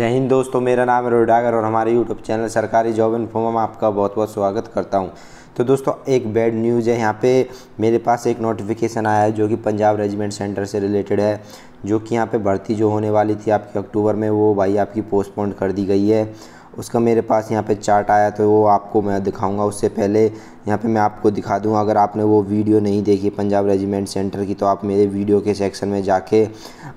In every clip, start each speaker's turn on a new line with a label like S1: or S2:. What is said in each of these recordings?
S1: जय हिंद दोस्तों मेरा नाम है रोडागर और हमारे यूट्यूब चैनल सरकारी जॉब इन में आपका बहुत बहुत स्वागत करता हूं तो दोस्तों एक बैड न्यूज़ है यहाँ पे मेरे पास एक नोटिफिकेशन आया है जो कि पंजाब रेजिमेंट सेंटर से रिलेटेड है जो कि यहाँ पे भर्ती जो होने वाली थी आपकी अक्टूबर में वो भाई आपकी पोस्टपोन कर दी गई है उसका मेरे पास यहाँ पे चार्ट आया तो वो आपको मैं दिखाऊंगा उससे पहले यहाँ पे मैं आपको दिखा दूँगा अगर आपने वो वीडियो नहीं देखी पंजाब रेजिमेंट सेंटर की तो आप मेरे वीडियो के सेक्शन में जाके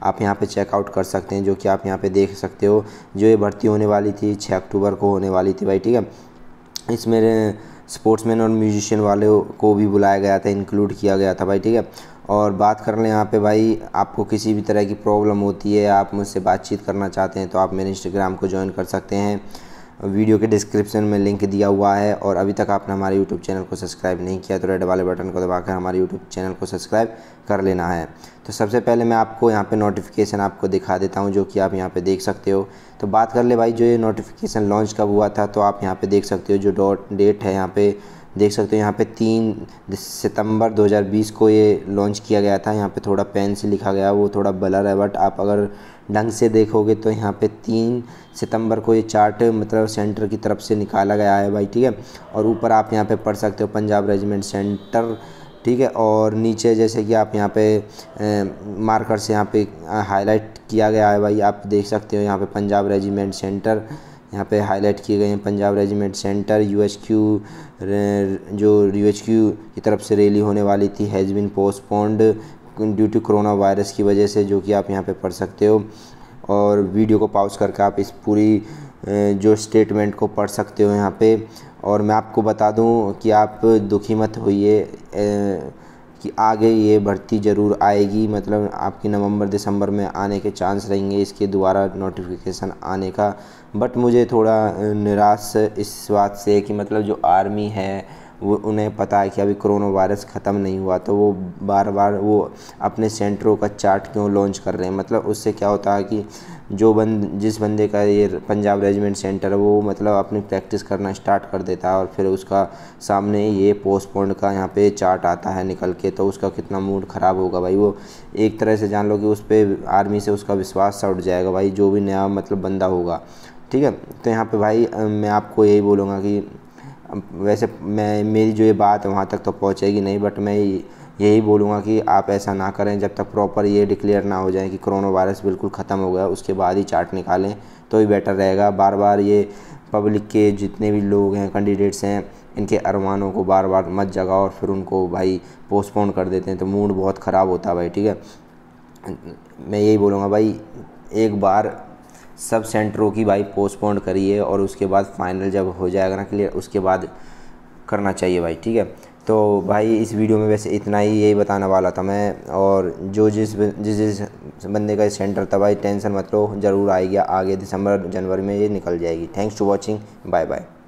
S1: आप यहाँ पे चेकआउट कर सकते हैं जो कि आप यहाँ पे देख सकते हो जो ये भर्ती होने वाली थी छः अक्टूबर को होने वाली थी भाई ठीक है इसमें स्पोर्ट्समैन और म्यूजिशियन वाले को भी बुलाया गया था इंक्लूड किया गया था भाई ठीक है और बात कर लें यहाँ पे भाई आपको किसी भी तरह की प्रॉब्लम होती है आप मुझसे बातचीत करना चाहते हैं तो आप मेरे इंस्टाग्राम को ज्वाइन कर सकते हैं वीडियो के डिस्क्रिप्शन में लिंक दिया हुआ है और अभी तक आपने हमारे यूट्यूब चैनल को सब्सक्राइब नहीं किया तो रेड वाले बटन को दबाकर हमारे यूट्यूब चैनल को सब्सक्राइब कर लेना है तो सबसे पहले मैं आपको यहाँ पे नोटिफिकेशन आपको दिखा देता हूँ जो कि आप यहाँ पे देख सकते हो तो बात कर ले भाई जो ये नोटिफिकेशन लॉन्च कब हुआ था तो आप यहाँ पर देख सकते हो जो डॉट डेट है यहाँ पर देख सकते हो यहाँ पे तीन सितंबर 2020 को ये लॉन्च किया गया था यहाँ पे थोड़ा पेन से लिखा गया वो थोड़ा बलर है बट आप अगर ढंग से देखोगे तो यहाँ पे तीन सितंबर को ये चार्ट मतलब सेंटर की तरफ से निकाला गया है भाई ठीक है और ऊपर आप यहाँ पे पढ़ सकते हो पंजाब रेजिमेंट सेंटर ठीक है और नीचे जैसे कि आप यहाँ पे मार्कर से यहाँ पे हाईलाइट किया गया है भाई आप देख सकते हो यहाँ पे पंजाब रेजिमेंट सेंटर यहाँ पे हाईलाइट किए गए हैं पंजाब रेजिमेंट सेंटर यूएचक्यू जो यूएचक्यू की तरफ से रैली होने वाली थी has been postponed due to corona virus की वजह से जो कि आप यहाँ पे पढ़ सकते हो और वीडियो को पॉज करके आप इस पूरी जो स्टेटमेंट को पढ़ सकते हो यहाँ पे और मैं आपको बता दूँ कि आप दुखी मत होइए कि आगे ये भर्ती ज़रूर आएगी मतलब आपकी नवंबर दिसंबर में आने के चांस रहेंगे इसके द्वारा नोटिफिकेशन आने का बट मुझे थोड़ा निराश इस बात से कि मतलब जो आर्मी है वो उन्हें पता है कि अभी कोरोना वायरस ख़त्म नहीं हुआ तो वो बार बार वो अपने सेंटरों का चार्ट क्यों लॉन्च कर रहे हैं मतलब उससे क्या होता है कि जो बंद जिस बंदे का ये पंजाब रेजिमेंट सेंटर है वो मतलब अपनी प्रैक्टिस करना स्टार्ट कर देता है और फिर उसका सामने ये पोस्टपोन का यहाँ पे चार्ट आता है निकल के तो उसका कितना मूड ख़राब होगा भाई वो एक तरह से जान लो कि उस पर आर्मी से उसका विश्वास सा उठ जाएगा भाई जो भी नया मतलब बंदा होगा ठीक है तो यहाँ पे भाई मैं आपको यही बोलूँगा कि वैसे मैं मेरी जो ये बात है वहाँ तक तो पहुँचेगी नहीं बट मैं यही बोलूँगा कि आप ऐसा ना करें जब तक प्रॉपर ये डिक्लेयर ना हो जाए कि कोरोना वायरस बिल्कुल ख़त्म हो गया उसके बाद ही चार्ट निकालें तो ही बेटर रहेगा बार बार ये पब्लिक के जितने भी लोग हैं कैंडिडेट्स हैं इनके अरमानों को बार बार मत जगाओ और फिर उनको भाई पोस्टपोन कर देते हैं तो मूड बहुत ख़राब होता है भाई ठीक है मैं यही बोलूँगा भाई एक बार सब सेंटरों की भाई पोस्टपोन करिए और उसके बाद फाइनल जब हो जाएगा ना क्लियर उसके बाद करना चाहिए भाई ठीक है तो भाई इस वीडियो में वैसे इतना ही यही बताने वाला था मैं और जो जिस जिस जिस बंदे का सेंटर था भाई टेंशन मत लो ज़रूर आएगी आगे दिसंबर जनवरी में ये निकल जाएगी thanks to watching bye bye